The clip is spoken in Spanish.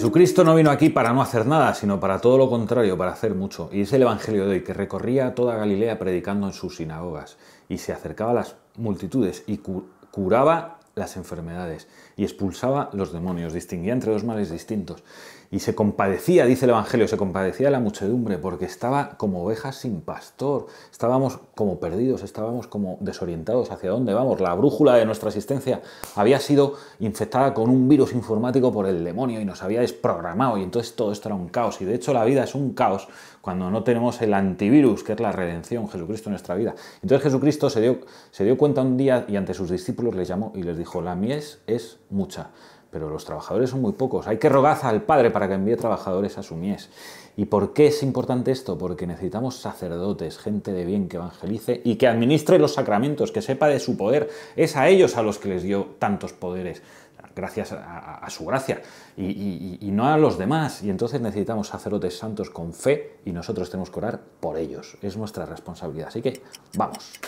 Jesucristo no vino aquí para no hacer nada, sino para todo lo contrario, para hacer mucho. Y es el Evangelio de hoy, que recorría toda Galilea predicando en sus sinagogas, y se acercaba a las multitudes y curaba las enfermedades y expulsaba los demonios, distinguía entre dos males distintos. Y se compadecía, dice el Evangelio, se compadecía la muchedumbre porque estaba como ovejas sin pastor, estábamos como perdidos, estábamos como desorientados hacia dónde vamos. La brújula de nuestra existencia había sido infectada con un virus informático por el demonio y nos había desprogramado y entonces todo esto era un caos. Y de hecho la vida es un caos cuando no tenemos el antivirus, que es la redención, Jesucristo en nuestra vida. Entonces Jesucristo se dio, se dio cuenta un día y ante sus discípulos les llamó y les dijo, la mies es mucha, pero los trabajadores son muy pocos. Hay que rogar al Padre para que envíe trabajadores a su mies. ¿Y por qué es importante esto? Porque necesitamos sacerdotes, gente de bien que evangelice y que administre los sacramentos, que sepa de su poder. Es a ellos a los que les dio tantos poderes, gracias a, su gracia, y, y no a los demás. Y entonces necesitamos sacerdotes santos con fe y nosotros tenemos que orar por ellos. Es nuestra responsabilidad. Así que vamos.